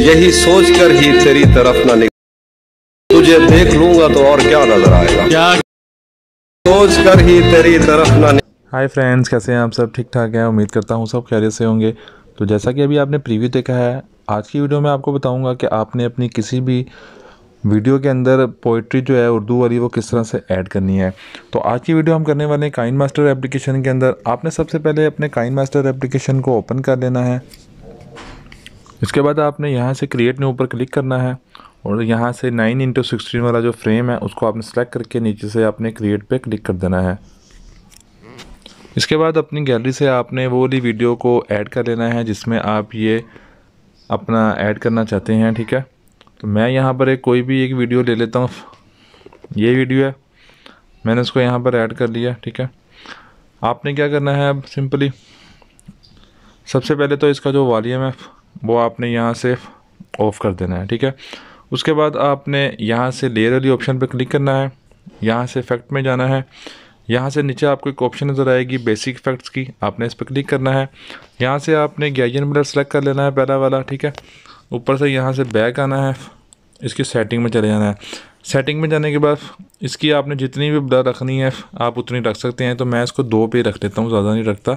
यही सोच कर ही तेरी तरफ ना निकल तुझे देख लूंगा तो और क्या नजर आएगा क्या सोच कर ही तेरी तरफ ना हाय फ्रेंड्स कैसे हैं आप सब ठीक ठाक हैं उम्मीद करता हूँ सब खैरियत से होंगे तो जैसा कि अभी आपने प्रीव्यू देखा है आज की वीडियो में आपको बताऊंगा कि आपने अपनी किसी भी वीडियो के अंदर पोइट्री जो है उर्दू वाली वो किस तरह से ऐड करनी है तो आज की वीडियो हम करने वाले हैं काइन मास्टर एप्लीकेशन के अंदर आपने सबसे पहले अपने काइन मास्टर एप्लीकेशन को ओपन कर लेना है इसके बाद आपने यहाँ से क्रिएट न्यू ऊपर क्लिक करना है और यहाँ से नाइन इंटू सिक्सटीन वाला जो फ्रेम है उसको आपने सेलेक्ट करके नीचे से आपने क्रिएट पे क्लिक कर देना है इसके बाद अपनी गैलरी से आपने वो वाली वीडियो को ऐड कर लेना है जिसमें आप ये अपना ऐड करना चाहते हैं ठीक है तो मैं यहाँ पर एक कोई भी एक वीडियो ले लेता हूँ ये वीडियो है मैंने इसको यहाँ पर ऐड कर लिया ठीक है आपने क्या करना है अब सिंपली सबसे पहले तो इसका जो वॉलीम है वो आपने यहाँ से ऑफ़ कर देना है ठीक है उसके बाद आपने यहाँ से लेयर वाली ऑप्शन पर क्लिक करना है यहाँ से इफेक्ट में जाना है यहाँ से नीचे आपको एक ऑप्शन नज़र आएगी बेसिक इफेक्ट्स की आपने इस पर क्लिक करना है यहाँ से आपने गैजन बलर सेलेक्ट कर लेना है पहला वाला ठीक है ऊपर से यहाँ से बैक आना है इसकी सेटिंग में चले जाना है सेटिंग में जाने के बाद इसकी आपने जितनी भी ब्लर रखनी है आप उतनी रख सकते हैं तो मैं इसको दो पे रख लेता हूँ ज़्यादा नहीं रखता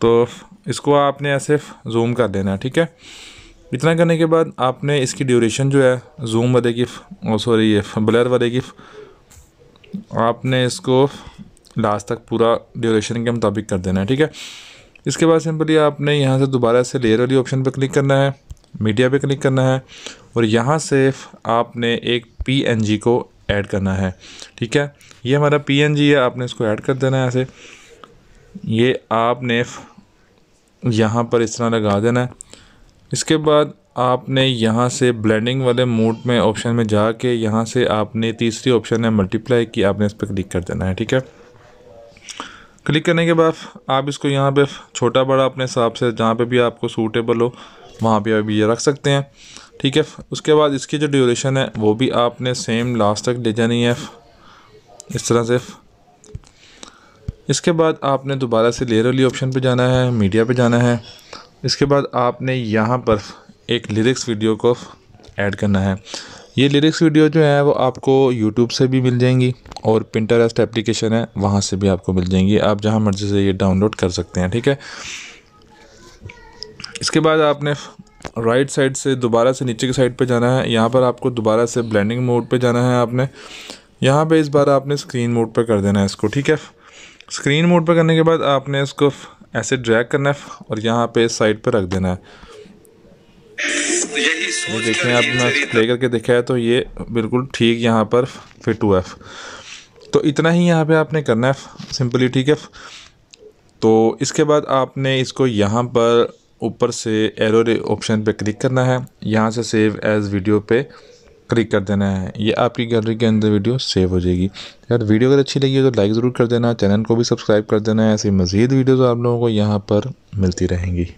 तो इसको आपने ऐसे जूम कर देना है ठीक है इतना करने के बाद आपने इसकी ड्यूरेशन जो है जूम वाले की सॉरी ये ब्लर वाले की आपने इसको लास्ट तक पूरा ड्यूरेशन के मुताबिक कर देना है ठीक है इसके बाद सिंपली आपने यहाँ से दोबारा से लेयर वाली ऑप्शन पर क्लिक करना है मीडिया पे क्लिक करना है और यहाँ से आपने एक पीएनजी को ऐड करना है ठीक है ये हमारा पीएनजी है आपने इसको ऐड कर देना है ऐसे ये आपने यहाँ पर इस तरह लगा देना है इसके बाद आपने यहाँ से ब्लेंडिंग वाले मोड में ऑप्शन में जाके यहाँ से आपने तीसरी ऑप्शन है मल्टीप्लाई की आपने इस पर क्लिक कर देना है ठीक है क्लिक करने के बाद आप इसको यहाँ पे छोटा बड़ा अपने हिसाब से जहाँ पे भी आपको सूटेबल हो वहाँ पे अभी ये रख सकते हैं ठीक है उसके बाद इसकी जो ड्यूरेशन है वो भी आपने सेम लास्ट तक ले जानी है इस तरह से इसके बाद आपने दोबारा से लेयर वाली ऑप्शन पर जाना है मीडिया पर जाना है इसके बाद आपने यहाँ पर एक लिरिक्स वीडियो को ऐड करना है ये लिरिक्स वीडियो जो है वो आपको यूट्यूब से भी मिल जाएंगी और पिंटरेस्ट एप्लीकेशन है वहाँ से भी आपको मिल जाएंगी आप जहाँ मर्ज़ी से ये डाउनलोड कर सकते हैं ठीक है इसके बाद आपने राइट साइड से दोबारा से नीचे की साइड पे जाना है यहाँ पर आपको दोबारा से ब्लेंडिंग मोड पे जाना है आपने यहाँ पे इस बार आपने स्क्रीन मोड पे कर देना है इसको ठीक है स्क्रीन मोड पर करने के बाद आपने इसको ऐसे ड्रैग करना है और यहाँ पे साइड पर रख देना है ये देखें आपने प्ले करके देखा है तो ये बिल्कुल ठीक यहाँ पर फिट हुआ है तो इतना ही यहाँ पे आपने करना है सिंपली ठीक है तो इसके बाद आपने इसको यहाँ पर ऊपर से एरो ऑप्शन पे क्लिक करना है यहाँ से सेव एज़ वीडियो पे क्लिक कर देना है ये आपकी गैलरी के अंदर वीडियो सेव हो जाएगी अगर वीडियो अगर अच्छी लगी है तो लाइक ज़रूर कर देना चैनल को भी सब्सक्राइब कर देना ऐसी मज़ीद वीडियोज़ आप लोगों को यहाँ पर मिलती रहेंगी